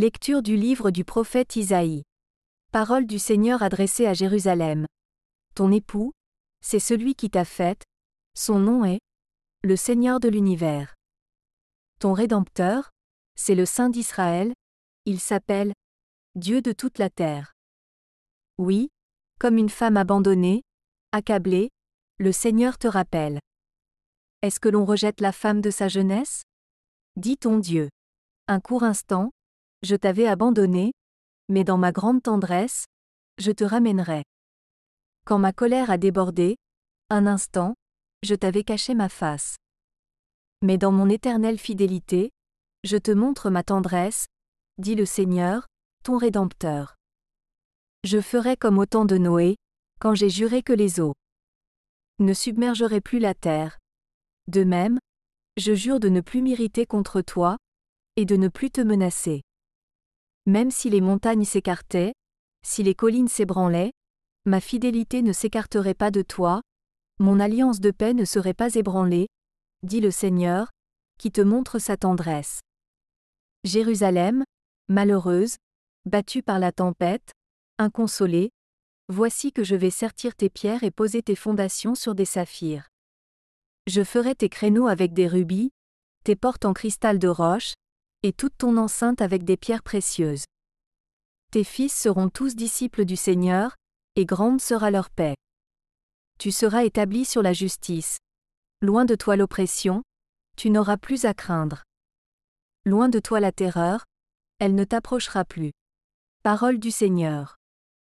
Lecture du livre du prophète Isaïe. Parole du Seigneur adressée à Jérusalem. Ton époux, c'est celui qui t'a faite, son nom est le Seigneur de l'univers. Ton Rédempteur, c'est le Saint d'Israël, il s'appelle Dieu de toute la terre. Oui, comme une femme abandonnée, accablée, le Seigneur te rappelle. Est-ce que l'on rejette la femme de sa jeunesse Dit ton Dieu. Un court instant, je t'avais abandonné, mais dans ma grande tendresse, je te ramènerai. Quand ma colère a débordé, un instant, je t'avais caché ma face. Mais dans mon éternelle fidélité, je te montre ma tendresse, dit le Seigneur, ton Rédempteur. Je ferai comme au temps de Noé, quand j'ai juré que les eaux ne submergeraient plus la terre. De même, je jure de ne plus m'irriter contre toi, et de ne plus te menacer. Même si les montagnes s'écartaient, si les collines s'ébranlaient, ma fidélité ne s'écarterait pas de toi, mon alliance de paix ne serait pas ébranlée, dit le Seigneur, qui te montre sa tendresse. Jérusalem, malheureuse, battue par la tempête, inconsolée, voici que je vais sertir tes pierres et poser tes fondations sur des saphirs. Je ferai tes créneaux avec des rubis, tes portes en cristal de roche, et toute ton enceinte avec des pierres précieuses. Tes fils seront tous disciples du Seigneur, et grande sera leur paix. Tu seras établi sur la justice. Loin de toi l'oppression, tu n'auras plus à craindre. Loin de toi la terreur, elle ne t'approchera plus. Parole du Seigneur.